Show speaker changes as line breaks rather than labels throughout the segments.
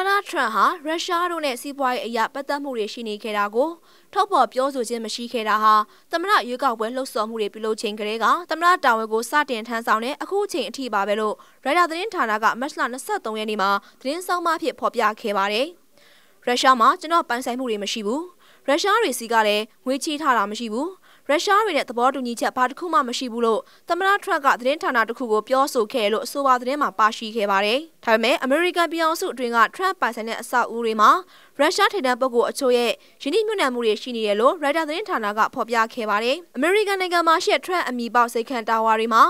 မတထရန့်ဟာရုရှားတို့နဲ့စီးပွားရေးအရာပတ်သက်မှုတွေရှိနေခဲ့တာကိုထုတ်ဖော်ပြောဆိုခြင်းမရှိခဲ့တာဟာသမရရွေးကောက်ပွဲလှုပ်ဆော်မှုတွေပြုလုပ်ခြင်းကလေးကသမရတာဝန်ကိုစတင်ထမ်းဆောင်တဲ့အခုအချိန်အထိပါပဲလို့ရိုက်တာသတင်းဌာနကမတ်လ23ရက်နေ့မှာသတင်းဆောင်မဖြစ်ဖော်ပြခဲ့ပါတယ်။ရုရှားမှာကျွန်တော်ပိုင်ဆိုင်မှုတွေမရှိဘူး။ရုရှားတွေစီကလည်းငွေချေးထားတာမရှိဘူးရုရှားတွေနဲ့သဘောတူညီချက်ဘာတစ်ခုမှမရှိဘူးလို့သမ္မတထရန့်ကသတင်းဌာနတစ်ခုကိုပြောဆိုခဲ့လို့အဆိုပါသတင်းမှာပါရှိခဲ့ပါတယ်။ဒါပေမဲ့အမေရိကန်ပြည်အောင်စုအတွင်းကထရန့်ပိုင်ဆိုင်တဲ့အဆောက်အဦတွေမှာရုရှားထိပ်တန်းပုဂ္ဂိုလ်အချို့ရဲ့ယင်းနှိမ့်ညွှန်မှုတွေရှိနေတယ်လို့ရိုက်တာသတင်းဌာနကဖော်ပြခဲ့ပါတယ်။အမေရိကန်နိုင်ငံမှာရှိတဲ့ထရန့်အမည်ပေါက်စိတ်ခံတာဝါတွေမှာ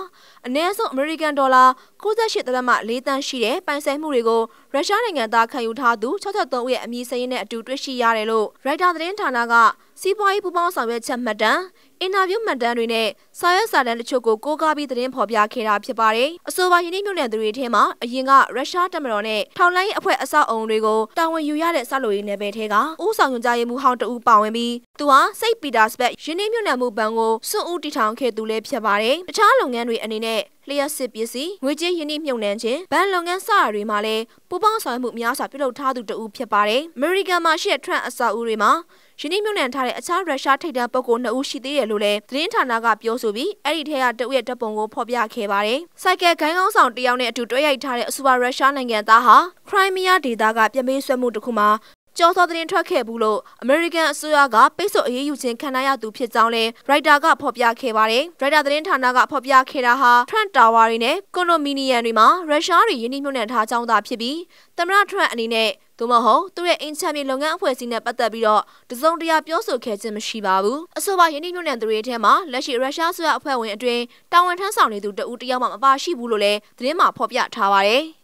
အနည်းဆုံးအမေရိကန်ဒေါ်လာ68သန်းမှ4သန်းရှိတဲ့ပိုင်ဆိုင်မှုတွေကိုရုရှားနိုင်ငံသားခံယူထားသူ63ဦးရဲ့အမည်စာရင်းနဲ့အတူတွေ့ရှိရတယ်လို့ရိုက်တာသတင်းဌာနကစီးပွားရေးပူးပေါင်းဆောင်ရွက်ချက်မှတ်တမ်းအင်တာဗျူးမှတ်တမ်းတွေနဲ့စာရွက်စာတမ်းတချို့ကိုကိုးကားပြီးသတင်းဖော်ပြခဲ့တာဖြစ်ပါတယ်။အဆိုပါယင်းနှိမ့်မြုပ်နယ်သူတွေထဲမှာအရင်ကရုရှားတပ်မတော်နဲ့ထောင်လိုင်းအဖွဲ့အဆောက်အုံတွေကိုတာဝန်ယူရတဲ့ဆောက်လုပ်ရေးနယ်ပယ်ထဲကဦးဆောင်ညွှန်ကြားရေးမှူးဟောင်းတဦးပါဝင်ပြီးသူဟာစိတ်ပီတာစပက်ယင်းနှိမ့်မြုပ်နယ်မှုဘဏ်ကိုစွန့်ဦးတီထောင်ခဲ့သူလည်းဖြစ်ပါတယ်။တခြားလုပ်ငန်းတွေအနေနဲ့လျှက်စစ်ပစ္စည်းငွေကြေးယင်းနှိမ့်မြုံနှံခြင်းဘဏ်လုပ်ငန်းစရာတွေမှာလည်းပူးပေါင်းဆောင်ရွက်မှုများစွာပြုလုပ်ထားသူတဦးဖြစ်ပါတယ်။အမေရိကန်မှာရှိတဲ့ Trump အဆောက်အဦတွေမှာယင်းနှိမ့်မြုံနှံထားတဲ့အခြားရုရှားထိပ်တန်းပုဂ္ဂိုလ်နှစ်ဦးရှိသေးတယ်လို့လည်းသတင်းဌာနကပြောဆိုပြီးအဲ့ဒီထဲကတဦးရဲ့ဓာတ်ပုံကိုဖော်ပြခဲ့ပါတယ်။စိုက်ကယ်ဂိုင်းကောင်းဆောင်တယောက်နဲ့အတူတွဲရိုက်ထားတဲ့အဆိုပါရုရှားနိုင်ငံသားဟာခရိုင်းမီးယားဒေသကပြမေးဆွဲမှုတစ်ခုမှာကြောသောသတင်းထွက်ခဲ့ဘူးလို့အမေရိကန်အစိုးရကပိတ်ဆို့အရေးယူခြင်းခံရသူဖြစ်ကြောင်းလဲရိုက်တာကဖော်ပြခဲ့ပါတယ်။ရိုက်တာသတင်းဌာနကဖော်ပြခဲ့တာဟာ Trump Tower တွေနဲ့ Condominium တွေမှာရုရှားတွေရင်းနှီးမြှုပ်နှံထားကြောင်းသာဖြစ်ပြီးသမ္မတ Trump အနေနဲ့သို့မဟုတ်သူ့ရဲ့အင်ချမ်းမြေလုပ်ငန်းအဖွဲ့အစည်းနဲ့ပတ်သက်ပြီးတော့တစုံတရာပြောဆိုခဲ့ခြင်းမရှိပါဘူး။အဆိုပါယင်းနှိမ့်ညွန့်တဲ့သူတွေထဲမှာလက်ရှိရုရှားဆွေအဖွဲ့ဝင်အတွင်းတာဝန်ထမ်းဆောင်နေသူတဦးတယောက်မှမပါရှိဘူးလို့လည်းသတင်းမှာဖော်ပြထားပါတယ်။